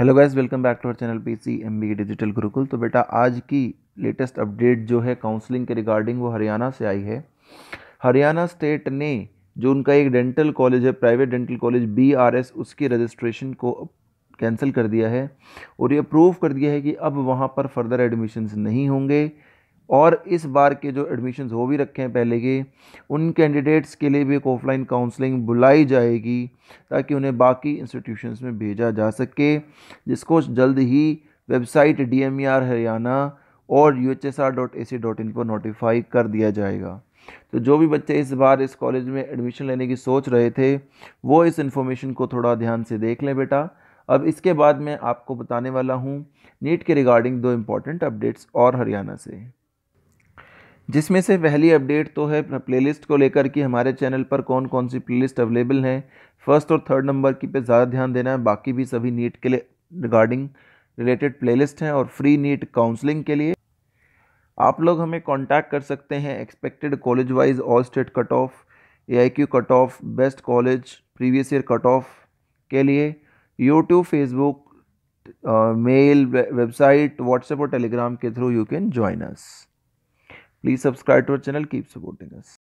Hello guys welcome back to our channel P C M B digital Gurukul तो बेटा आज की लेटेस्ट अपडेट जो है काउंसलिंग के रिगार्डिंग वो हरियाणा से आई है हरियाणा स्टेट ने जो उनका एक डेंटल कॉलेज है private dental college B R S उसकी रजिस्ट्रेशन को कैंसिल कर दिया है और ये प्रूव कर दिया है कि अब वहाँ पर फर्दर एडमिशन्स नहीं होंगे और इस बार के जो एडमिशन्स हो भी रखे हैं पहले के उन कैंडिडेट्स के लिए भी एक ऑफलाइन काउंसलिंग बुलाई जाएगी ताकि उन्हें बाकी इंस्टीट्यूशंस में भेजा जा सके जिसको जल्द ही website D M R Haryana और U H S R dot A C dot in पर नोटिफाई कर दिया जाएगा तो जो भी बच्चे इस बार इस कॉलेज में एडमिशन लेने की सोच रहे थे वो इस इन्फॉर्मेशन को थोड़ा ध्यान से देख लें बेटा अब इसके बाद मैं आपको बताने वाला हूँ नीट के रिगार्डिंग दो इम्पॉर्टेंट अपडेट्स और हरियाणा से जिसमें से पहली अपडेट तो है प्लेलिस्ट को लेकर कि हमारे चैनल पर कौन कौन सी प्लेलिस्ट अवेलेबल हैं फर्स्ट और थर्ड नंबर की पे ज़्यादा ध्यान देना है बाकी भी सभी नीट के लिए रिगार्डिंग रिलेटेड प्लेलिस्ट हैं और फ्री नीट काउंसलिंग के लिए आप लोग हमें कांटेक्ट कर सकते हैं expected college wise all state cut off A I Q cut off best college previous year cut off के लिए YouTube Facebook mail website WhatsApp और टेलीग्राम के through you can join us Please subscribe to our channel, keep supporting us.